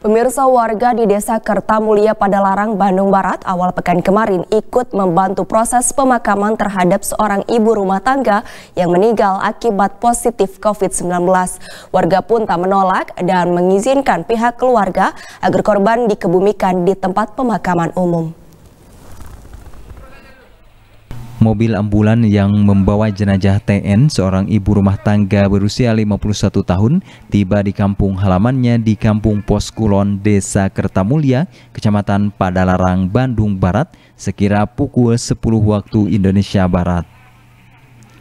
Pemirsa warga di Desa Kertamulia pada Larang, Bandung Barat awal pekan kemarin ikut membantu proses pemakaman terhadap seorang ibu rumah tangga yang meninggal akibat positif COVID-19. Warga pun tak menolak dan mengizinkan pihak keluarga agar korban dikebumikan di tempat pemakaman umum mobil ambulan yang membawa jenazah TN, seorang ibu rumah tangga berusia 51 tahun, tiba di kampung halamannya di Kampung Pos Kulon, Desa Kertamulia, Kecamatan Padalarang, Bandung Barat, sekira pukul 10 waktu Indonesia Barat.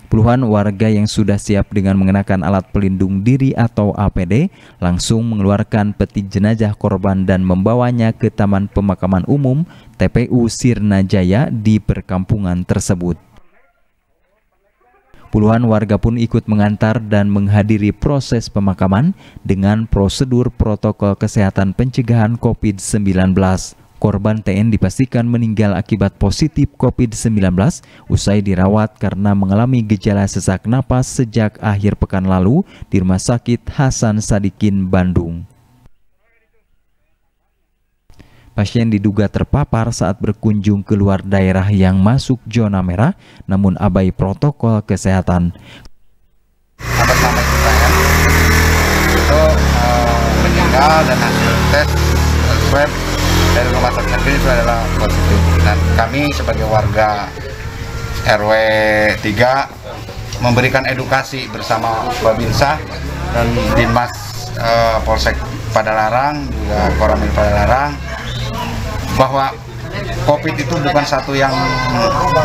Puluhan warga yang sudah siap dengan mengenakan alat pelindung diri atau APD langsung mengeluarkan peti jenazah korban dan membawanya ke Taman Pemakaman Umum TPU Sirna Jaya di perkampungan tersebut. Puluhan warga pun ikut mengantar dan menghadiri proses pemakaman dengan prosedur protokol kesehatan pencegahan COVID-19. Korban TN dipastikan meninggal akibat positif COVID-19 usai dirawat karena mengalami gejala sesak napas sejak akhir pekan lalu di Rumah Sakit Hasan Sadikin, Bandung. Pasien diduga terpapar saat berkunjung ke luar daerah yang masuk zona merah namun abai protokol kesehatan. itu eh, meninggal dan hasil tes swab dari rumah sakit itu adalah positif dan kami sebagai warga RW 3 memberikan edukasi bersama Babinsa dan Dinmas eh, Polsek Padalarang juga Koramil Padalarang bahwa COVID itu bukan satu yang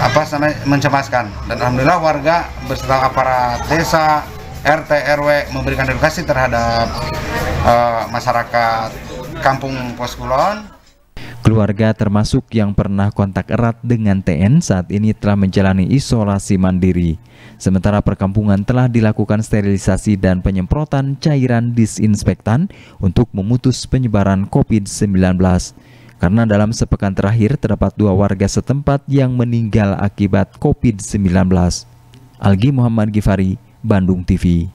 apa namanya mencemaskan dan alhamdulillah warga beserta aparat desa RT RW memberikan edukasi terhadap uh, masyarakat kampung Poskulon Keluarga termasuk yang pernah kontak erat dengan TN saat ini telah menjalani isolasi mandiri. Sementara perkampungan telah dilakukan sterilisasi dan penyemprotan cairan disinfektan untuk memutus penyebaran COVID-19. Karena dalam sepekan terakhir terdapat dua warga setempat yang meninggal akibat COVID-19. Algi Muhammad Gifari, Bandung TV